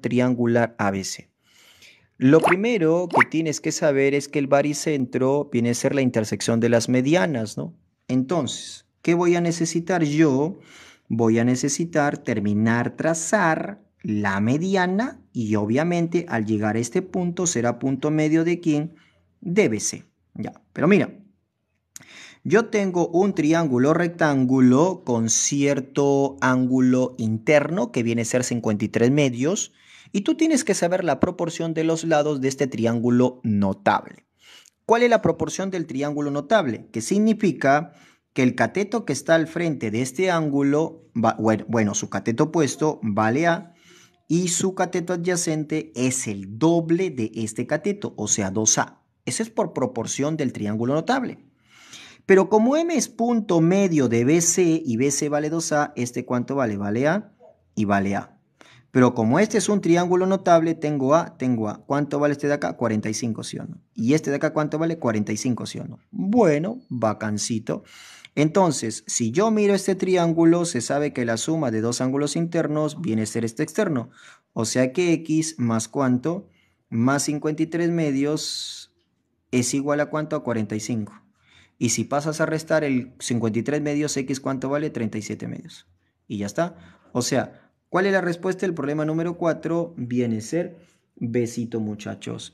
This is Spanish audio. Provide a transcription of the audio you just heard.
triangular ABC. Lo primero que tienes que saber es que el baricentro viene a ser la intersección de las medianas, ¿no? Entonces, ¿qué voy a necesitar yo? Voy a necesitar terminar trazar la mediana y obviamente al llegar a este punto será punto medio de quién? DBC. Ya, pero mira, yo tengo un triángulo rectángulo con cierto ángulo interno que viene a ser 53 medios y tú tienes que saber la proporción de los lados de este triángulo notable. ¿Cuál es la proporción del triángulo notable? Que significa que el cateto que está al frente de este ángulo, bueno, su cateto opuesto vale A y su cateto adyacente es el doble de este cateto, o sea, 2A. Eso es por proporción del triángulo notable. Pero como M es punto medio de BC y BC vale 2A, ¿este cuánto vale? Vale A y vale A. Pero como este es un triángulo notable, tengo A, tengo A. ¿Cuánto vale este de acá? 45, ¿sí o no? ¿Y este de acá cuánto vale? 45, ¿sí o no? Bueno, bacancito. Entonces, si yo miro este triángulo, se sabe que la suma de dos ángulos internos viene a ser este externo. O sea que X más cuánto, más 53 medios, es igual a cuánto? A 45. Y si pasas a restar el 53 medios X, ¿cuánto vale? 37 medios. Y ya está. O sea, ¿cuál es la respuesta El problema número 4? Viene a ser besito muchachos.